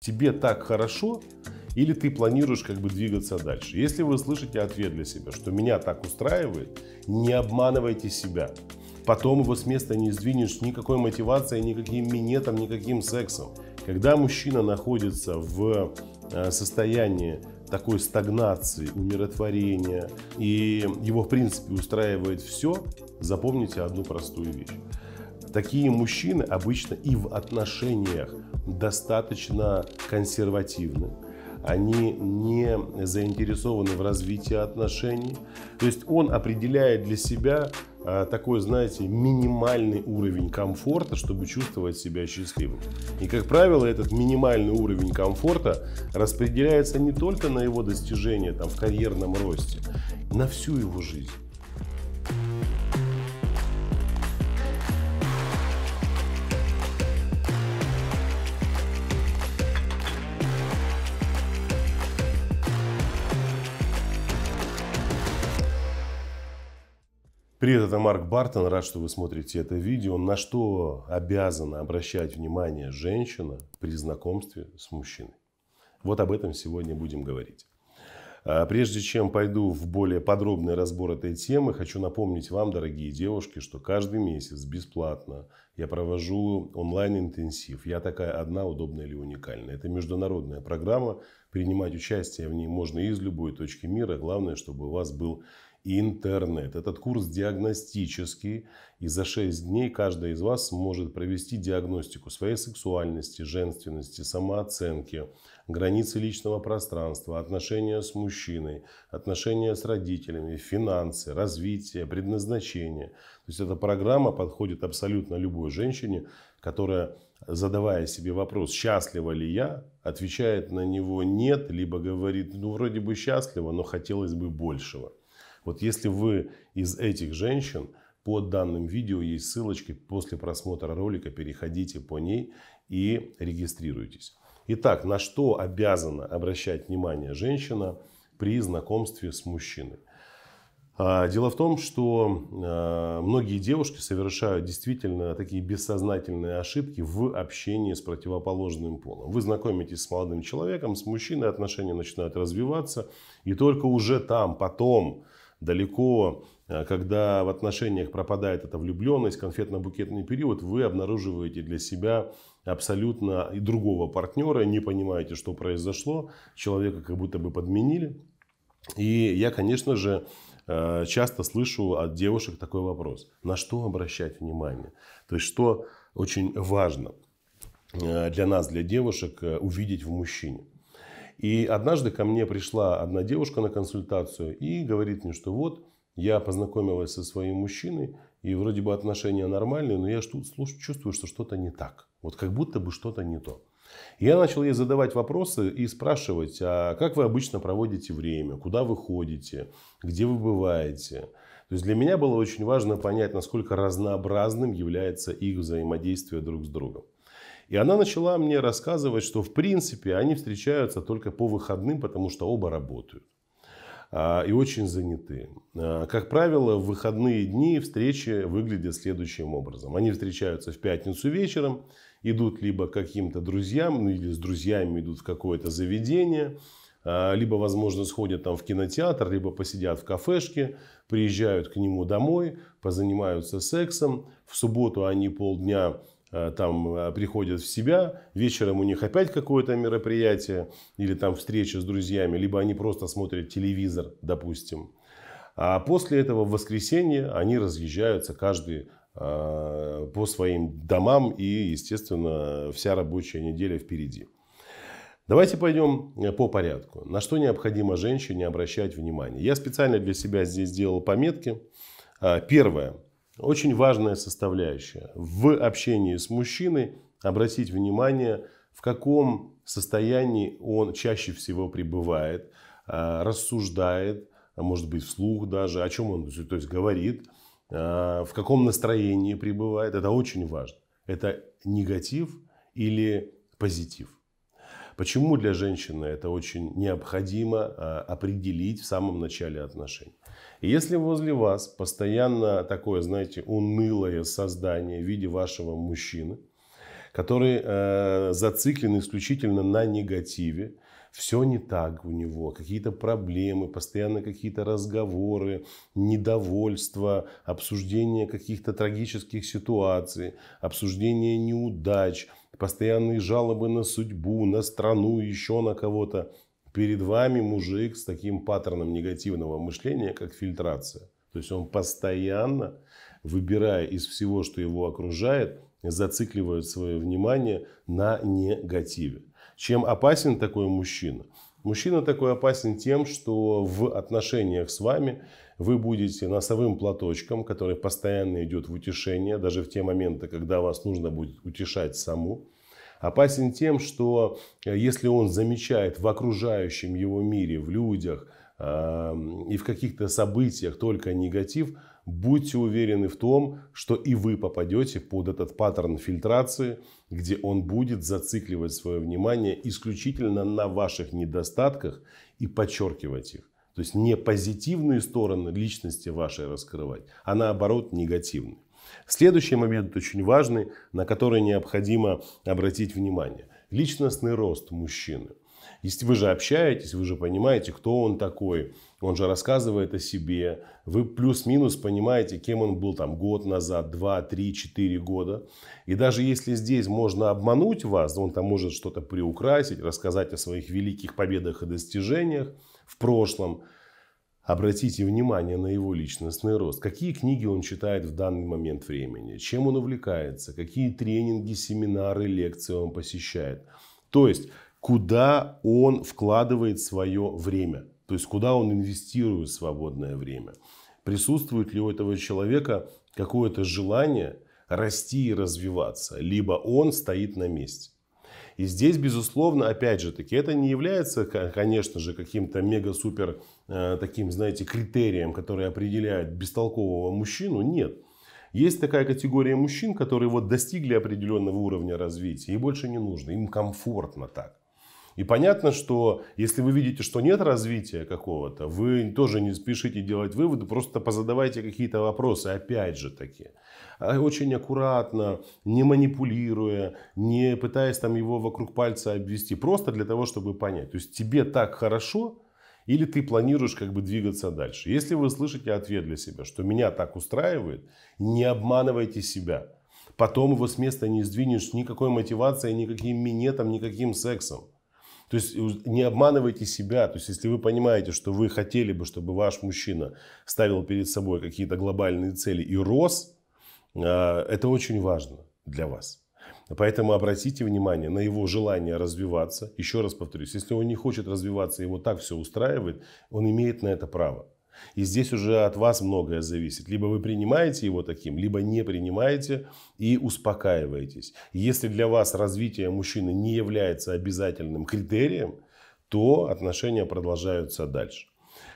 Тебе так хорошо, или ты планируешь как бы двигаться дальше. Если вы слышите ответ для себя, что меня так устраивает, не обманывайте себя. Потом его с места не сдвинешь никакой мотивацией, никаким минетом, никаким сексом. Когда мужчина находится в э, состоянии такой стагнации, умиротворения, и его в принципе устраивает все, запомните одну простую вещь. Такие мужчины обычно и в отношениях достаточно консервативны. Они не заинтересованы в развитии отношений. То есть он определяет для себя а, такой, знаете, минимальный уровень комфорта, чтобы чувствовать себя счастливым. И, как правило, этот минимальный уровень комфорта распределяется не только на его достижения там, в карьерном росте, на всю его жизнь. Привет, это Марк Бартон. Рад, что вы смотрите это видео. На что обязана обращать внимание женщина при знакомстве с мужчиной? Вот об этом сегодня будем говорить. А, прежде чем пойду в более подробный разбор этой темы, хочу напомнить вам, дорогие девушки, что каждый месяц бесплатно я провожу онлайн-интенсив «Я такая одна, удобная или уникальная». Это международная программа, принимать участие в ней можно из любой точки мира. Главное, чтобы у вас был интернет. Этот курс диагностический, и за 6 дней каждая из вас сможет провести диагностику своей сексуальности, женственности, самооценки, границы личного пространства, отношения с мужчиной, отношения с родителями, финансы, развитие, предназначение. То есть эта программа подходит абсолютно любой женщине, которая, задавая себе вопрос, счастлива ли я, отвечает на него нет, либо говорит, ну вроде бы счастлива, но хотелось бы большего. Вот если вы из этих женщин, под данным видео есть ссылочки. После просмотра ролика переходите по ней и регистрируйтесь. Итак, на что обязана обращать внимание женщина при знакомстве с мужчиной? А, дело в том, что а, многие девушки совершают действительно такие бессознательные ошибки в общении с противоположным полом. Вы знакомитесь с молодым человеком, с мужчиной, отношения начинают развиваться, и только уже там, потом, далеко, э, когда в отношениях пропадает эта влюбленность, конфетно-букетный период, вы обнаруживаете для себя абсолютно и другого партнера, не понимаете, что произошло, человека как будто бы подменили. И я, конечно же, э, часто слышу от девушек такой вопрос. На что обращать внимание? То есть, что очень важно э, для нас, для девушек, увидеть в мужчине. И однажды ко мне пришла одна девушка на консультацию и говорит мне, что вот я познакомилась со своим мужчиной, и вроде бы отношения нормальные, но я чувствую, что что-то не так. Вот как будто бы что-то не то. Я начал ей задавать вопросы и спрашивать, а как вы обычно проводите время, куда вы ходите, где вы бываете. То есть для меня было очень важно понять, насколько разнообразным является их взаимодействие друг с другом. И она начала мне рассказывать, что в принципе они встречаются только по выходным, потому что оба работают а, и очень заняты. А, как правило, в выходные дни встречи выглядят следующим образом. Они встречаются в пятницу вечером, идут либо к каким-то друзьям, ну или с друзьями идут в какое-то заведение, а, либо, возможно, сходят там в кинотеатр, либо посидят в кафешке, приезжают к нему домой, позанимаются сексом. В субботу они полдня Э, там э, приходят в себя, вечером у них опять какое-то мероприятие или там встреча с друзьями, либо они просто смотрят телевизор, допустим. А после этого в воскресенье они разъезжаются каждый э, по своим домам и, естественно, вся рабочая неделя впереди. Давайте пойдем по порядку. На что необходимо женщине обращать внимание? Я специально для себя здесь сделал пометки. А, первое. Очень важная составляющая. В общении с мужчиной обратить внимание, в каком состоянии он чаще всего пребывает, а, рассуждает, а, может быть, вслух даже, о чем он то есть, говорит, а, в каком настроении пребывает. Это очень важно. Это негатив или позитив. Почему для женщины это очень необходимо а, определить в самом начале отношений? Если возле вас постоянно такое, знаете, унылое создание в виде вашего мужчины, который э, зациклен исключительно на негативе, все не так у него, какие-то проблемы, постоянно какие-то разговоры, недовольство, обсуждение каких-то трагических ситуаций, обсуждение неудач – постоянные жалобы на судьбу, на страну, еще на кого-то. Перед вами мужик с таким паттерном негативного мышления, как фильтрация. То есть он постоянно, выбирая из всего, что его окружает, зацикливает свое внимание на негативе. Чем опасен такой мужчина? Мужчина такой опасен тем, что в отношениях с вами вы будете носовым платочком, который постоянно идет в утешение, даже в те моменты, когда вас нужно будет утешать саму. Опасен тем, что э, если он замечает в окружающем его мире, в людях и в каких-то событиях только негатив, будьте уверены в том, что и вы попадете под этот паттерн фильтрации, где он будет зацикливать свое внимание исключительно на ваших недостатках и подчеркивать их. То есть не позитивные стороны личности вашей раскрывать, а наоборот негативные. Следующий момент очень важный, на который необходимо обратить внимание. Личностный рост мужчины. Если вы же общаетесь, вы же понимаете, кто он такой, он же рассказывает о себе. Вы плюс-минус понимаете, кем он был там год назад, два, три, четыре года. И даже если здесь можно обмануть вас, он там может что-то приукрасить, рассказать о своих великих победах и достижениях в прошлом, обратите внимание на его личностный рост. Какие книги он читает в данный момент времени, чем он увлекается, какие тренинги, семинары, лекции он посещает. То есть, куда он вкладывает свое время – то есть куда он инвестирует свободное время? Присутствует ли у этого человека какое-то желание расти и развиваться? Либо он стоит на месте? И здесь, безусловно, опять же таки, это не является, конечно же, каким-то мега-супер э, таким, знаете, критерием, который определяет бестолкового мужчину. Нет. Есть такая категория мужчин, которые вот достигли определенного уровня развития и больше не нужно, им комфортно так. И понятно, что если вы видите, что нет развития какого-то, вы тоже не спешите делать выводы, просто позадавайте какие-то вопросы, опять же таки. А очень аккуратно, не манипулируя, не пытаясь там его вокруг пальца обвести, просто для того, чтобы понять. То есть тебе так хорошо, или ты планируешь как бы двигаться дальше. Если вы слышите ответ для себя, что меня так устраивает, не обманывайте себя. Потом его с места не сдвинешь никакой мотивацией, никаким минетом, никаким сексом. То есть не обманывайте себя. То есть если вы понимаете, что вы хотели бы, чтобы ваш мужчина ставил перед собой какие-то глобальные цели и рос, а, это очень важно для вас. Поэтому обратите внимание на его желание развиваться. Еще раз повторюсь, если он не хочет развиваться, его так все устраивает, он имеет на это право. И здесь уже от вас многое зависит. Либо вы принимаете его таким, либо не принимаете и успокаиваетесь. Если для вас развитие мужчины не является обязательным критерием, то отношения продолжаются дальше.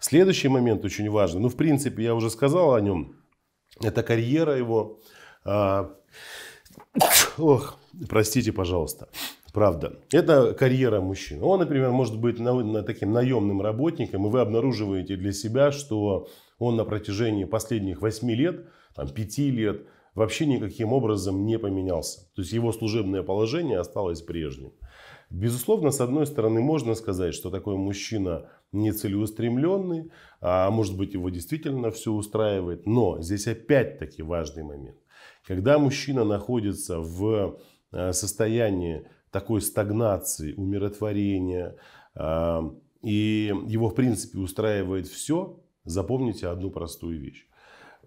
Следующий момент очень важный. Ну, в принципе, я уже сказал о нем. Это карьера его. А, ох, простите, пожалуйста правда. Это карьера мужчин. Он, например, может быть на, на таким наемным работником, и вы обнаруживаете для себя, что он на протяжении последних 8 лет, там, 5 лет, вообще никаким образом не поменялся. То есть его служебное положение осталось прежним. Безусловно, с одной стороны, можно сказать, что такой мужчина нецелеустремленный, а может быть его действительно все устраивает. Но здесь опять-таки важный момент. Когда мужчина находится в э, состоянии такой стагнации, умиротворения, а, и его, в принципе, устраивает все, запомните одну простую вещь.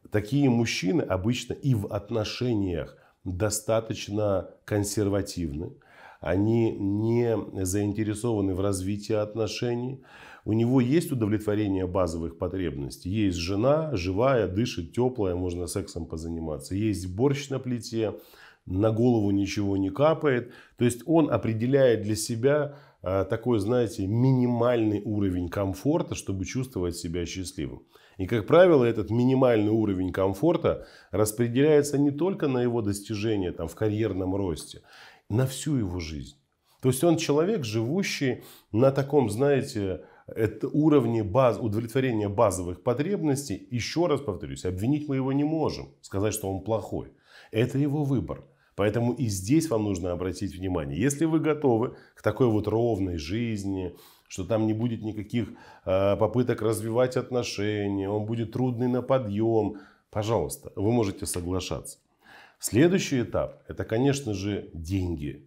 Такие мужчины обычно и в отношениях достаточно консервативны, они не заинтересованы в развитии отношений. У него есть удовлетворение базовых потребностей. Есть жена, живая, дышит, теплая, можно сексом позаниматься. Есть борщ на плите, на голову ничего не капает. То есть он определяет для себя а, такой, знаете, минимальный уровень комфорта, чтобы чувствовать себя счастливым. И, как правило, этот минимальный уровень комфорта распределяется не только на его достижения там, в карьерном росте, на всю его жизнь. То есть он человек, живущий на таком, знаете, это уровне баз, удовлетворения базовых потребностей. Еще раз повторюсь, обвинить мы его не можем, сказать, что он плохой. Это его выбор. Поэтому и здесь вам нужно обратить внимание. Если вы готовы к такой вот ровной жизни, что там не будет никаких э, попыток развивать отношения, он будет трудный на подъем, пожалуйста, вы можете соглашаться. Следующий этап – это, конечно же, деньги.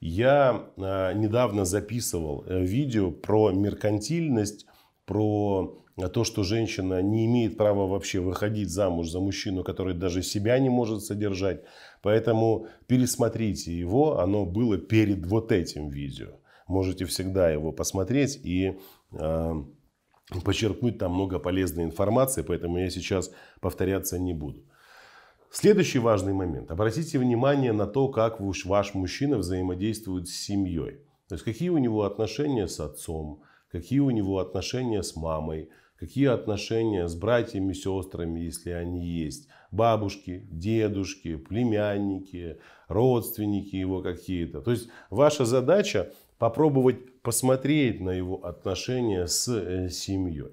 Я э, недавно записывал э, видео про меркантильность про то, что женщина не имеет права вообще выходить замуж за мужчину, который даже себя не может содержать. Поэтому пересмотрите его, оно было перед вот этим видео. Можете всегда его посмотреть и э, почерпнуть там много полезной информации, поэтому я сейчас повторяться не буду. Следующий важный момент. Обратите внимание на то, как ваш мужчина взаимодействует с семьей. То есть какие у него отношения с отцом, какие у него отношения с мамой, какие отношения с братьями, сестрами, если они есть, бабушки, дедушки, племянники, родственники его какие-то. То есть ваша задача попробовать посмотреть на его отношения с э, семьей.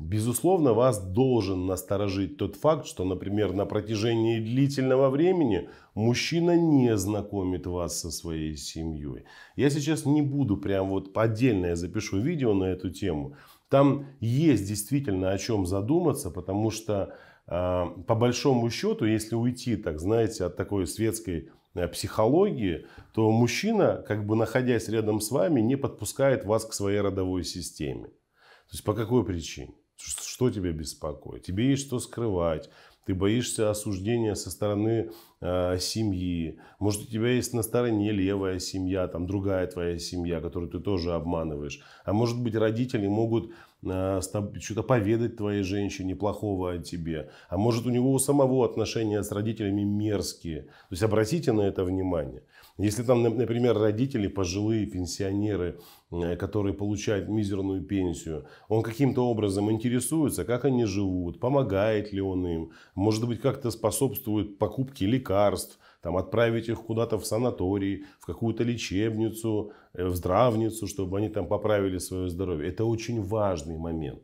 Безусловно, вас должен насторожить тот факт, что, например, на протяжении длительного времени мужчина не знакомит вас со своей семьей. Я сейчас не буду прям вот отдельно я запишу видео на эту тему. Там есть действительно о чем задуматься, потому что а, по большому счету, если уйти, так знаете, от такой светской э, психологии, то мужчина, как бы находясь рядом с вами, не подпускает вас к своей родовой системе. То есть по какой причине? Что тебя беспокоит? Тебе есть что скрывать. Ты боишься осуждения со стороны э, семьи. Может, у тебя есть на стороне левая семья, там другая твоя семья, которую ты тоже обманываешь. А может быть, родители могут Э, что-то поведать твоей женщине плохого о тебе. А может, у него у самого отношения с родителями мерзкие. То есть, обратите на это внимание. Если там, например, родители, пожилые пенсионеры, э, которые получают мизерную пенсию, он каким-то образом интересуется, как они живут, помогает ли он им, может быть, как-то способствует покупке лекарств, там, отправить их куда-то в санаторий, в какую-то лечебницу, э, в здравницу, чтобы они там поправили свое здоровье. Это очень важный момент.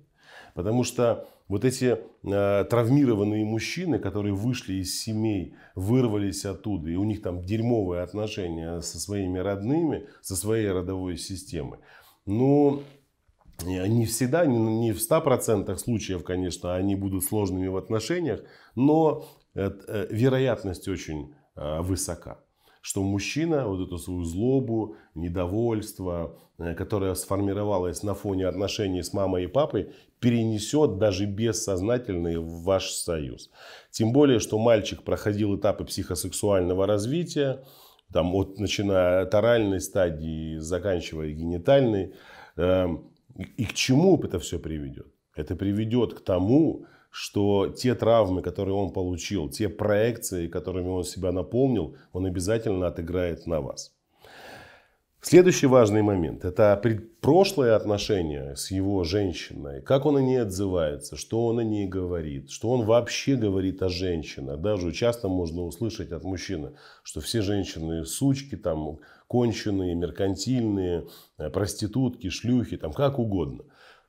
Потому что вот эти э, травмированные мужчины, которые вышли из семей, вырвались оттуда, и у них там дерьмовые отношения со своими родными, со своей родовой системой, ну, не всегда, не в 100% случаев, конечно, они будут сложными в отношениях, но э, э, вероятность очень Э, высока. Что мужчина вот эту свою злобу, недовольство, э, которое сформировалось на фоне отношений с мамой и папой, перенесет даже бессознательный в ваш союз. Тем более, что мальчик проходил этапы психосексуального развития, там от начиная от оральной стадии, заканчивая генитальной. Эм, и к чему это все приведет? Это приведет к тому, что те травмы, которые он получил, те проекции, которыми он себя наполнил, он обязательно отыграет на вас. Следующий важный момент – это прошлое отношение с его женщиной. Как он о ней отзывается, что он о ней говорит, что он вообще говорит о женщинах. Даже часто можно услышать от мужчины, что все женщины – сучки, там, конченые, меркантильные, э, проститутки, шлюхи, там, как угодно.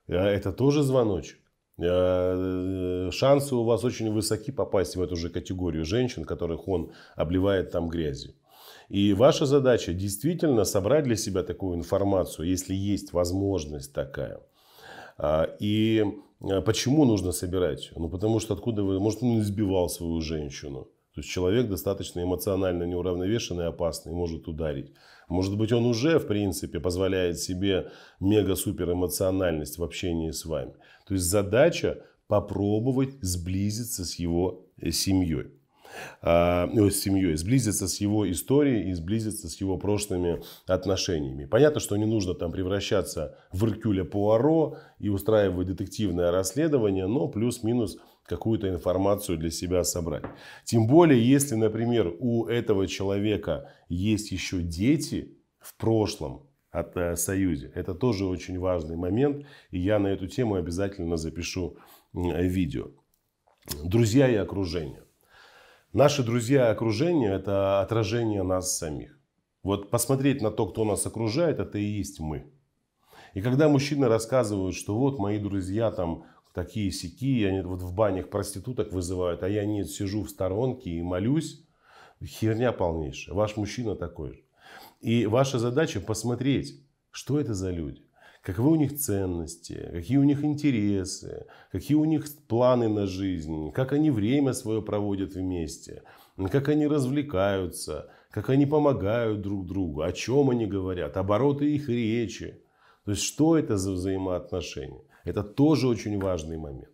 Э, это тоже звоночек. Э, шансы у вас очень высоки попасть в эту же категорию женщин, которых он обливает там грязью. И ваша задача действительно собрать для себя такую информацию, если есть возможность такая. А, и э, почему нужно собирать? Ну, потому что откуда вы... Может, он избивал свою женщину. То есть человек достаточно эмоционально неуравновешенный, опасный, может ударить. Может быть, он уже, в принципе, позволяет себе мега-супер эмоциональность в общении с вами. То есть задача попробовать сблизиться с его э, семьей а, э, с семьей, сблизиться с его историей и сблизиться с его прошлыми отношениями. Понятно, что не нужно там превращаться в Иркюля Пуаро и устраивать детективное расследование, но плюс-минус какую-то информацию для себя собрать. Тем более, если, например, у этого человека есть еще дети в прошлом, от э, Союзе. Это тоже очень важный момент, и я на эту тему обязательно запишу э, видео. Друзья и окружение. Наши друзья и окружение – это отражение нас самих. Вот посмотреть на то, кто нас окружает, это и есть мы. И когда мужчины рассказывают, что вот мои друзья там такие сики, они вот в банях проституток вызывают, а я нет, сижу в сторонке и молюсь, херня полнейшая. Ваш мужчина такой же. И ваша задача посмотреть, что это за люди, каковы у них ценности, какие у них интересы, какие у них планы на жизнь, как они время свое проводят вместе, как они развлекаются, как они помогают друг другу, о чем они говорят, обороты их речи. То есть, что это за взаимоотношения? Это тоже очень важный момент.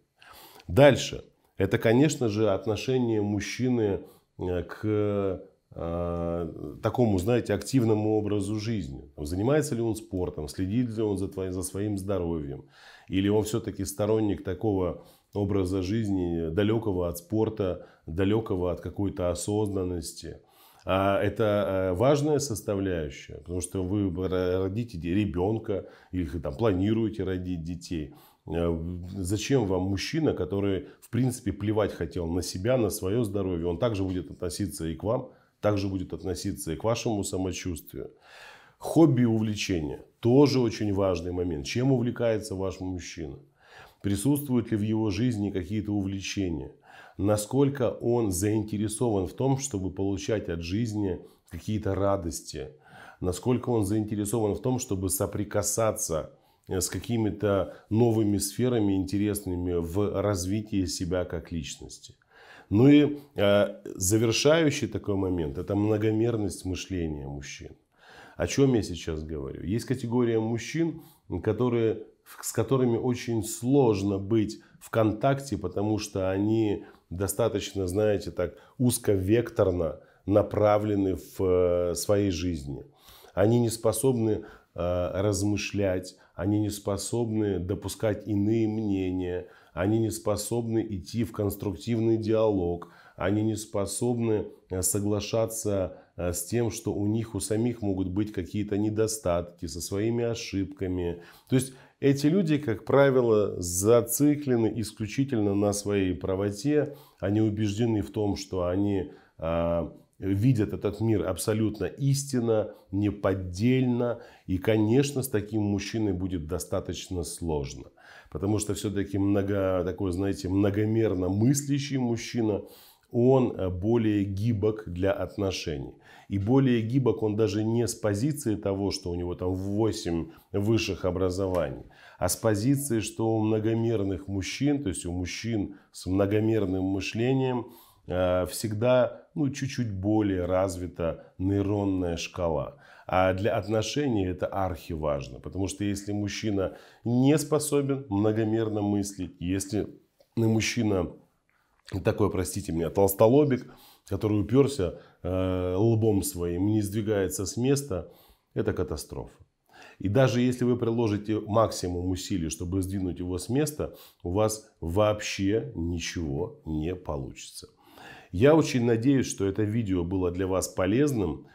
Дальше. Это, конечно же, отношение мужчины э, к Э, такому, знаете, активному образу жизни. Занимается ли он спортом, следит ли он за, твоим, за своим здоровьем, или он все-таки сторонник такого образа жизни, далекого от спорта, далекого от какой-то осознанности. А это э, важная составляющая, потому что вы родите ребенка или там, планируете родить детей. Э, зачем вам мужчина, который, в принципе, плевать хотел на себя, на свое здоровье? Он также будет относиться и к вам – также будет относиться и к вашему самочувствию. Хобби и увлечения – тоже очень важный момент. Чем увлекается ваш мужчина? Присутствуют ли в его жизни какие-то увлечения? Насколько он заинтересован в том, чтобы получать от жизни какие-то радости? Насколько он заинтересован в том, чтобы соприкасаться э, с какими-то новыми сферами интересными в развитии себя как личности? Ну и э, завершающий такой момент – это многомерность мышления мужчин. О чем я сейчас говорю? Есть категория мужчин, которые, с которыми очень сложно быть в контакте, потому что они достаточно, знаете, так узковекторно направлены в э, своей жизни. Они не способны Э, размышлять, они не способны допускать иные мнения, они не способны идти в конструктивный диалог, они не способны э, соглашаться э, с тем, что у них у самих могут быть какие-то недостатки, со своими ошибками. То есть эти люди, как правило, зациклены исключительно на своей правоте, они убеждены в том, что они а, видят этот мир абсолютно истинно, неподдельно. И, конечно, с таким мужчиной будет достаточно сложно. Потому что все-таки много, такой, знаете, многомерно мыслящий мужчина, он э, более гибок для отношений. И более гибок он даже не с позиции того, что у него там 8 высших образований, а с позиции, что у многомерных мужчин, то есть у мужчин с многомерным мышлением – Э, всегда ну, чуть-чуть более развита нейронная шкала. А для отношений это архиважно, потому что если мужчина не способен многомерно мыслить, если мужчина такой, простите меня, толстолобик, который уперся э, лбом своим, не сдвигается с места, это катастрофа. И даже если вы приложите максимум усилий, чтобы сдвинуть его с места, у вас вообще ничего не получится. Я очень надеюсь, что это видео было для вас полезным.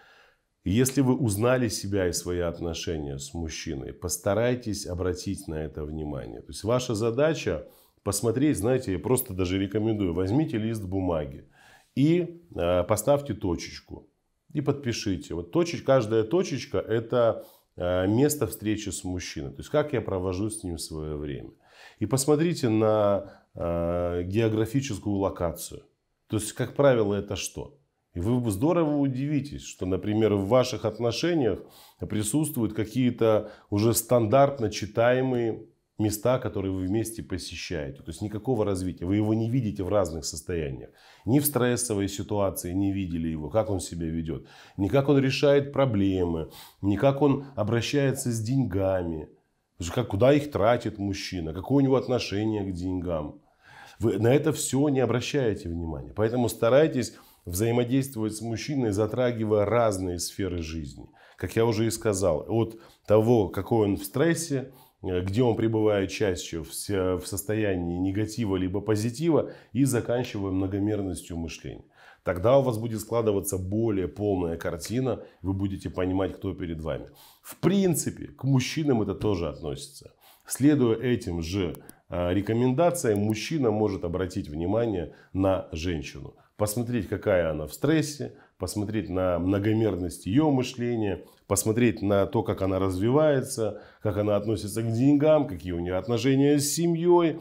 Если вы узнали себя и свои отношения с мужчиной, постарайтесь обратить на это внимание. То есть ваша задача посмотреть, знаете, я просто даже рекомендую, возьмите лист бумаги и э, поставьте точечку и подпишите. Вот точеч, каждая точечка это э, место встречи с мужчиной, то есть как я провожу с ним свое время. И посмотрите на э, географическую локацию. То есть, как правило, это что? И вы здорово удивитесь, что, например, в ваших отношениях присутствуют какие-то уже стандартно читаемые места, которые вы вместе посещаете. То есть никакого развития. Вы его не видите в разных состояниях. Ни в стрессовой ситуации не видели его, как он себя ведет. Ни как он решает проблемы. Ни как он обращается с деньгами. Как, куда их тратит мужчина. Какое у него отношение к деньгам. Вы на это все не обращаете внимания. Поэтому старайтесь взаимодействовать с мужчиной, затрагивая разные сферы жизни. Как я уже и сказал, от того, какой он в стрессе, э, где он пребывает чаще в состоянии негатива либо позитива и заканчивая многомерностью мышления. Тогда у вас будет складываться более полная картина, вы будете понимать, кто перед вами. В принципе, к мужчинам это тоже относится. Следуя этим же Э, рекомендация, мужчина может обратить внимание на женщину. Посмотреть, какая она в стрессе, посмотреть на многомерность ее мышления, посмотреть на то, как она развивается, как она относится к деньгам, какие у нее отношения с семьей,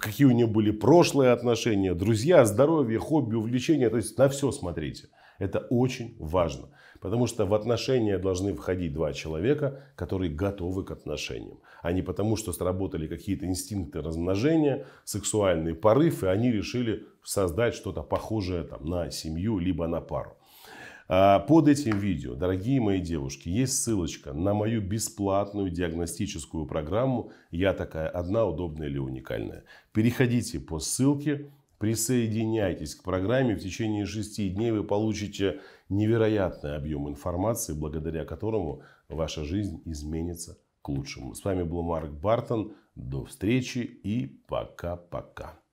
какие у нее были прошлые отношения, друзья, здоровье, хобби, увлечения. То есть на все смотрите. Это очень важно. Потому что в отношения должны входить два человека, которые готовы к отношениям. А не потому, что сработали какие-то инстинкты размножения, сексуальные порывы, и они решили создать что-то похожее там, на семью, либо на пару. А, под этим видео, дорогие мои девушки, есть ссылочка на мою бесплатную диагностическую программу «Я такая одна, удобная или уникальная». Переходите по ссылке, Присоединяйтесь к программе. В течение шести дней вы получите невероятный объем информации, благодаря которому ваша жизнь изменится к лучшему. С вами был Марк Бартон. До встречи и пока-пока.